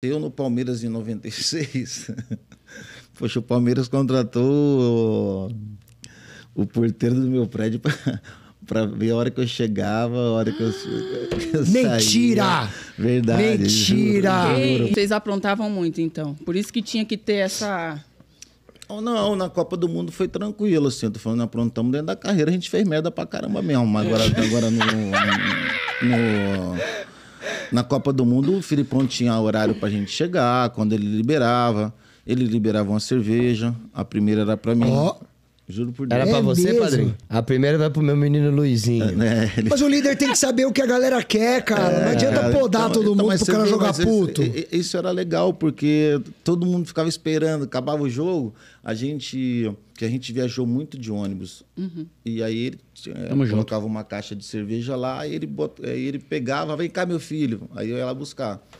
aconteceu no Palmeiras em 96. Poxa, o Palmeiras contratou o, o porteiro do meu prédio para ver a hora que eu chegava, a hora que eu, saía. eu Mentira! Saía. Verdade. Mentira! Juro, juro. Vocês aprontavam muito, então. Por isso que tinha que ter essa... não, na Copa do Mundo foi tranquilo, assim. Eu tô falando, aprontamos dentro da carreira, a gente fez merda pra caramba mesmo. Agora, agora no, no, no na Copa do Mundo, o Filipão tinha horário pra gente chegar, quando ele liberava. Ele liberava uma cerveja, a primeira era pra mim. Ó, Juro por Deus. Era pra É você, mesmo? padrinho? A primeira vai pro meu menino Luizinho. É, né? Ele- Mas o líder tem que saber o que a galera quer, cara. Não é, adianta cara, podar então- todo então, mundo pro cara viu, jogar puto. Isso era legal, porque todo mundo ficava esperando. Acabava o jogo, a gente. Que a gente viajou muito de ônibus. Uhum. E aí ele junto. colocava uma caixa de cerveja lá, e ele, bot- aí ele pegava, vem cá, meu filho. Aí eu ia lá buscar.